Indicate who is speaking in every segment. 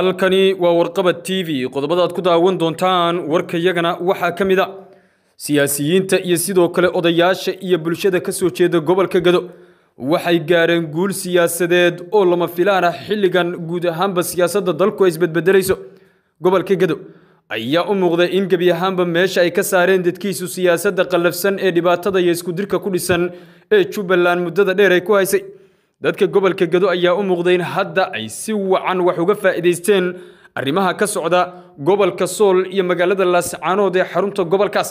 Speaker 1: halkani waa warqabad t v qodobadaad ku daawan doontaan warkayagana waxaa ka mid a siyaasiyiinta iyo sidoo kale odayaasha iyo bulshada ka soo jeeda gobolka gado waxay gaareen guul siyaasadeed oo lama filaan ah xilligan guud ahaanba siyaasadda dalku ay isbedbedelayso gobolka gado ayaa u muuqda in gebi ahaanba meesha ay ka saareen dadkiisu siyaasadda qallafsan ee dhibaatada iyo iskudirka ku dhisan ee jubbaland muddada dheer ay ku haysay dadka gobolka gedo ayaa u muuqday in hadda ay si wacan wax uga faa'iidaysteen arrimaha ka socda gobolka sool iyo magaalada laascaanood ee xarunta gobolkaas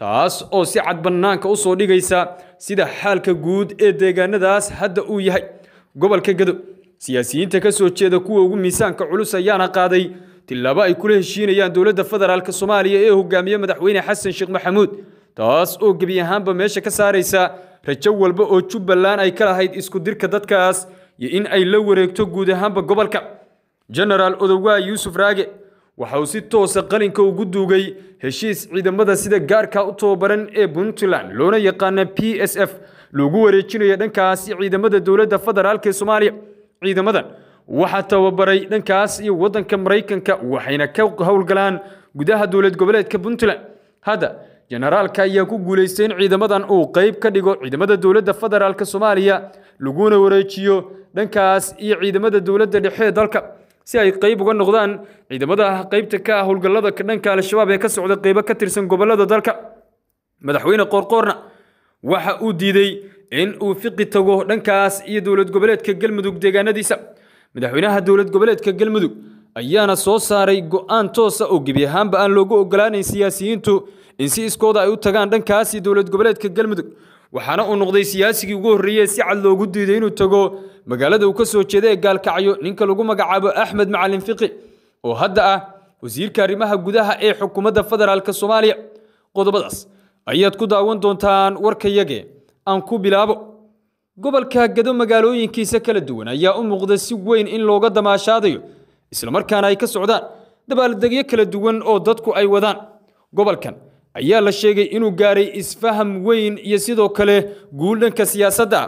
Speaker 1: taas oo si cad bannaanka u soo dhigaysa sida xaalka guud ee deegaanadaas hadda uu yahay gobolka gado siyaasiyiinta ka soo jeeda kuwa ugu miisaanka culus ayaana qaaday tilaabo ay kula heshiinayaan dowladda federaalk soomaaliya ee hogaamiye madaxweyne xasan sheekh maxamuud taas oo gebi ahaanba meesha ka saaraysa rajo walba oo jubbaland ay ka lahayd isku dirka dadkaas iyo in ay la wareegto guud ahaanba gobolka genaraal odowgaha yuusuf raage waxa uu si toosa ah qalinka ugu duugay heshiis ciidamada sida gaarka u tababaran ee puntland loona yaqaana p s f loogu wareejinayo dhankaasi ciidamada dowladda federaalk ee soomaaliya ciidamadan waxaa tababaray dhankaas iyo waddanka maraykanka waxayna ka howlgalaan gudaha dowlad goboleedka puntland hadda jenaraalka ayaa ku guulaysta in ciidamadan uu qayb ka dhigo ciidamada dowladda federaalk soomaaliya laguna wareejiyo dhankaas iyo ciidamada dowladda dhexee dalka si ay qayb uga noqdaan ciidamada qaybta ka ah howlgallada dhanka al-shabaab ee ka socda qaybo ka tirsan gobolada dalka madaxweyne qoorqoorna waxa uu diiday in uu fiqi tago dhankaas iyo dowlad goboleedka galmudug deegaanadiisa madaxweynaha dowlad goboleedka galmudug ayaana soo saaray go'aan toosa oo gebi ahaanba aan loogu ogolaanayn siyaasiyiintu in si iskooda ay u tagaan dhankaasi dowlad goboleedka galmudug waxaana uu noqday siyaasigii ugu horreeyey si cad loogu diiday inuu tago magaalada uu ka soo jeeda ee gaalkacyo ninka lagu magacaabo axmed macalin fiqi oo hadda ah wasiirka arrimaha gudaha ee xukuumadda federaalka soomaaliya qodobadaas ayaad ku daawan doontaan warkayage aan ku bilaabo gobolka gado magaalooyinkiisa kala duwan ayaa u muuqda si weyn in looga damaashaadayo islamarkaana ay ka socdaan dabaaldegyo kala duwan oo dadku ay wadaan gobolkan ayaa la sheegay inuu gaaray isfaham weyn iyo sidoo kale guuldhanka dhanka siyaasadda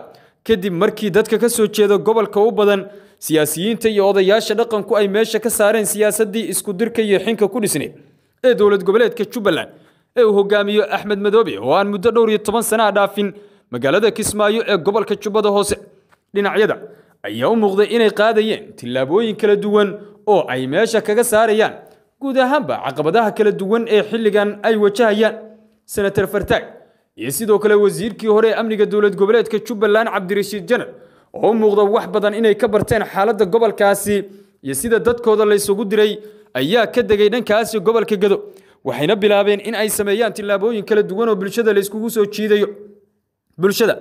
Speaker 1: kadib markii dadka ka soo jeeda gobolka u badan siyaasiyiinta iyo odayaasha dhaqanku ay meesha ka saareen siyaasaddii iskudirka iyo xinka ku dhisnayd ee dowlad goboleedka jubbaland ee uu hogaamiyo axmed madoobe oo aan muddo dhowr iyo toban sana a dhaafin magaalada kismaayo ee gobolka jubbada hoose dhinacyada ayaa u muuqday inay qaadayeen tillaabooyin kala duwan oo ay meesha kaga saarayaan guud ahaanba caqabadaha kala duwan ee xilligan ay wajahayaan senator fartaag iyo sidoo kale wasiirkii hore ee amniga dowlad goboleedka jubbaland cabdirashiid janar oo u muuqda wax badan inay ka barteen xaaladda gobolkaasi iyo sida dadkooda laysugu diray ayaa ka degay dhankaasi gobolka gedo waxayna bilaabeen in ay sameeyaan tillaabooyin kala duwan oo bulshada layskugu soo jiidayo bulshada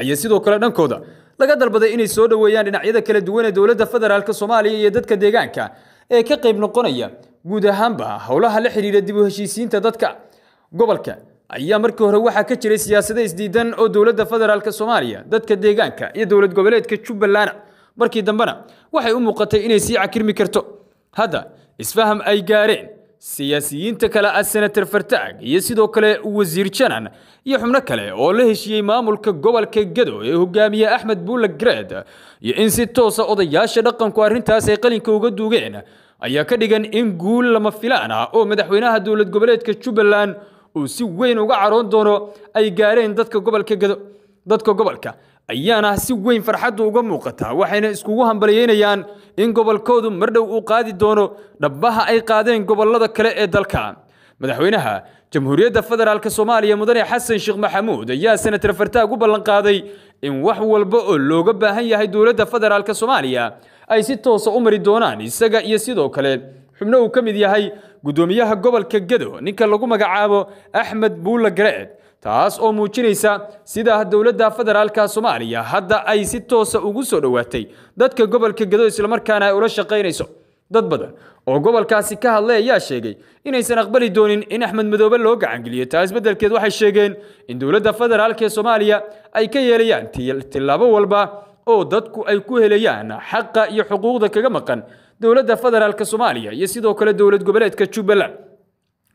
Speaker 1: ayaa sidoo kale dhankooda laga dalbaday inay soo dhoweeyaan dhinacyada kala duwan ee dowladda federaalk soomaaliya iyo dadka deegaanka ee ka qayb noqonaya guud ahaanba howlaha la xidhiira dib u heshiisiinta dadka gobolka ayaa markii hore waxaa ka jiray siyaasado isdiidan oo dowladda federaalk soomaaliya dadka deegaanka iyo dowlad goboleedka jubbaland markii dambena waxay u muuqatay inay sii cakirmi karto hadda isfaham ay gaareen siyaasiyiinta kale ah senator fartaag iyo sidoo kale wasiir janan iyo xubno kale oo la heshiiyey maamulka gobolka gedo ee hogaamiye axmed buulag gareed iyo in si toosa odayaasha dhaqanku arrintaas ay qalinka uga duugeen ayaa ka dhigan in guul lama filaan ah oo madaxweynaha dowlad goboleedka jubbaland uu si weyn uga caroon doono ay gaareen dadka gobolka gado dadka gobolka ayaana si weyn farxaddu uga muuqataa waxayna iskugu hambaliyeynayaan in gobolkoodu mar dhow uu qaadi doono dhabbaha ay qaadeen gobollada kale ee dalka madaxweynaha jamhuuriyadda federaalk soomaaliya mudane xasan sheekh maxamuud ayaa senatar fartaag u ballanqaaday in wax walba oo looga baahan yahay dowladda federaalk soomaaliya ay si toosa u mari doonaan isaga iyo sidoo kale xubno uu ka mid yahay guddoomiyaha gobolka gedo ninka lagu magacaabo axmed buulla gareed taas oo muujinaysa sida dowladda federaalka soomaaliya hadda ay si toosa ugu soo dhowaatay dadka gobolka gedo islamarkaana ay ula shaqaynayso dad badan oo gobolkaasi ka hadlay ayaa sheegay inaysan aqbali doonin in axmed madoobe loo gacangeliyo taas beddelkeed waxay sheegeen in dowladda federaalk ee soomaaliya ay ka yeelayaan tilaabo walba oo dadku ay ku helayaan xaqa iyo xuquuqda kaga maqan dowladda federaalk soomaaliya iyo sidoo kale dowlad goboleedka jubbaland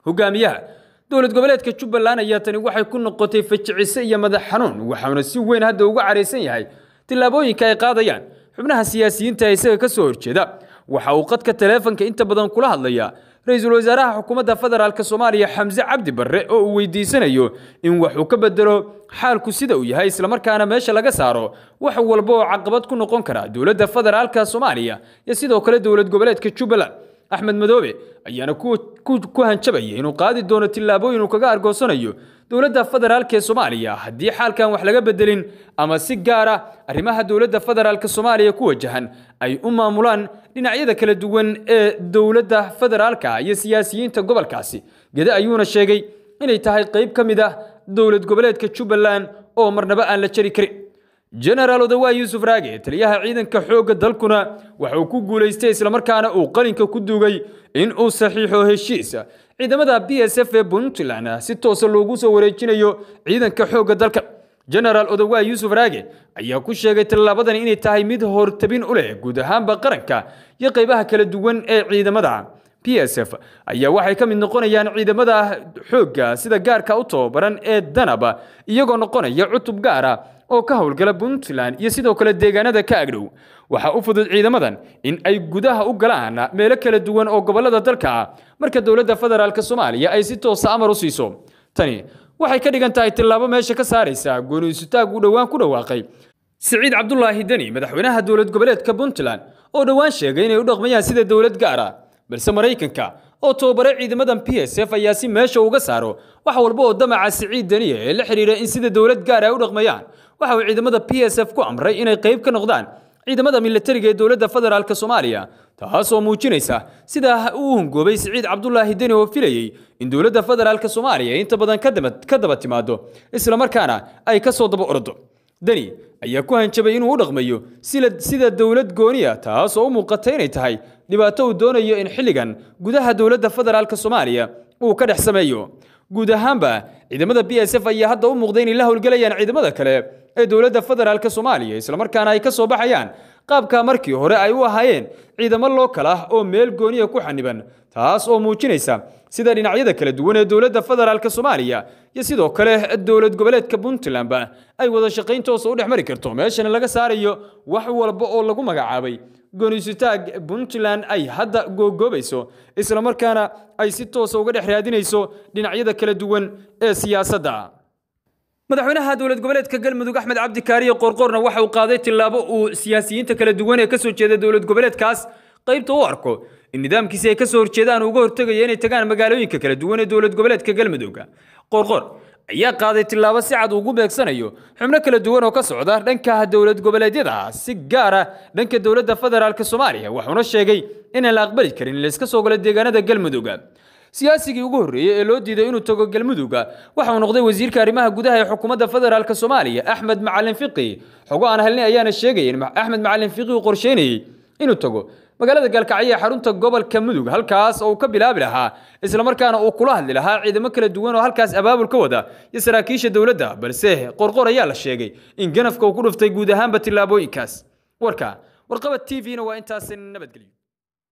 Speaker 1: hogaamiyaha dowlad goboleedka jubbaland ayaa tani waxay ku noqotay fajicise iyo madax xanuun waxaana si weyn hadda uga caraysan yahay tillaabooyinka ay qaadayaan xubnaha siyaasiyiinta ee isaga ka soo horjeeda waxa uu qadka taleefanka inta badan kula hadlayaa ra-iisul wasaaraha xukuumadda federaalk soomaaliya xamse cabdi barre oo uu weydiisanayo in wax uu ka bedelo xaalku sida uu yahay islamarkaana meesha laga saaro wax walba oo caqabad ku noqon kara dowladda federaalka soomaaliya iyo sidoo kale dowlad goboleedka jubbaland axmed madoobe ayaana ku hanjabaya inuu qaadi doono tillaabooyin uu kaga argoosanayo dowladda federaalk ee soomaaliya haddii xaalkan wax laga bedelin ama si gaara arrimaha dowladda federaalk soomaaliya ku wajahan ay u maamulaan dhinacyada kala duwan ee dowladda federaalka iyo siyaasiyiinta gobolkaasi gede ayuuna sheegay inay tahay qayb ka mid ah dowlad goboleedka jubbaland oo marnaba aan la jari karin jenaraal odawaa yuusuf raage taliyaha ciidanka xoogga dalkuna waxauu ku guulaystay islamarkaana uu qalinka ku duugay in uu saxiixo heshiis ciidamada b s f ee puntland si toosa loogu soo wareejinayo ciidanka xoogga dalka jenaraal odawaa yuusuf raage ayaa ku sheegay tallaabadan inay tahay mid hortabin u leh guud ahaanba qaranka iyo qaybaha kala duwan ee ciidamada b s f ayaa waxay ka mid noqonayaan ciidamada xoogga sida gaarka u tababaran ee danab iyagoo noqonaya cutub gaara oo ka howlgala puntland iyo sidoo kale deegaanada ka agdhow waxaa u fudud ciidamadan in ay gudaha u galaan meelo kala duwan oo gobollada dalka ah marka dowladda federaalk soomaaliya ay si toosa amar u siiso tani waxay ka dhigan tahay tillaabo meesha ka saaraysa gooniisutaag uu dhowaan ku dhawaaqay siciid cabdulaahi deni madaxweynaha dowlad goboleedka puntland oo dhowaan sheegay inay u dhaqmayaan sida dowlad gaara balse maraykanka oo tobabare ciidamadan p s f ayaa si meesha uga saaro wax walba oo damaca siciid deniya ee la xidhiira in sida dowlad gaara ay u dhaqmayaan waxa uu ciidamada p s f ku amray inay qayb ka noqdaan ciidamada milatariga ee dowladda federaalk soomaaliya taasoo muujinaysa sidaa uu hungoobay siciid cabdulaahi deni oo filayey in dowladda federaalk soomaaliya inta badan ka daba timaado islamarkaana ay ka soo daba ordo deni ayaa ku hanjabay inuu u dhaqmayo sida dowlad gooniya taasoo u muuqatay inay tahay dhibaato uu doonayo in xilligan gudaha dowladda federaalk soomaaliya uu ka dhex sameeyo guud ahaanba ciidamada b s f ayaa hadda u muuqday inay la howlgelayaan ciidamada kale ee dowladda federaalka soomaaliya islamarkaana ay ka soo baxayaan qaabka markii hore ay u ahaayeen ciidamo lookal ah oo meel gooniya ku xaniban taas oo muujinaysa sida dhinacyada kala duwan ee dowladda federaalka soomaaliya iyo sidoo kale dowlad goboleedka puntlandba ay wada shaqayn toosa u dhex mari karto meeshana laga saarayo wax walba oo lagu magacaabay goonisitaag puntland ay hadda googoobayso islamarkaana ay si toosa ah uga dhex raadinayso dhinacyada kala duwan ee siyaasadda madaxweynaha dowlad goboleedka galmudug axmed cabdi kaariye qoorqoorna waxa uu qaaday tillaabo uu siyaasiyiinta kala duwan ee ka soo jeeda dowlad goboleedkaas qaybta u arko in nidaamkiisi ay kasoo horjeedaan uu uga hortegaya inay tagaan magaalooyinka kala duwan ee dowlad goboleedka galmudug qoorqoor ayaa qaaday tillaabo si cad ugu beegsanayo xubno kala duwan oo ka socda dhanka dowlad goboleedyada si gaar ah dhanka dowladda federaalk soomaaliya waxuuna sheegay inaan la aqbali karin in la soo galo deegaanada galmudug siyaasigii ugu horreeyey ee loo diiday inuu tago galmudugga waxauu noqday wasiirka arrimaha gudaha ee xukuumadda federaalk soomaaliya axmed macalin fiqi xogo aan helnay ayaana sheegaya in axmed macalin fiqi uu qorsheynayey inuu tago magaalada gaalkacyo ee xarunta gobolka mudug halkaas oo uu ka bilaabi lahaa islamarkaana uu kula hadli lahaa ciidamo kala duwan oo halkaas abaabul ka wada iyo saraakiisha dowladda balse qorqor ayaa la sheegay in ganafka uu ku dhuftay guud ahaanba tillaabooyinkaas warka warqaba t v-na waa intaasi nabadgelyo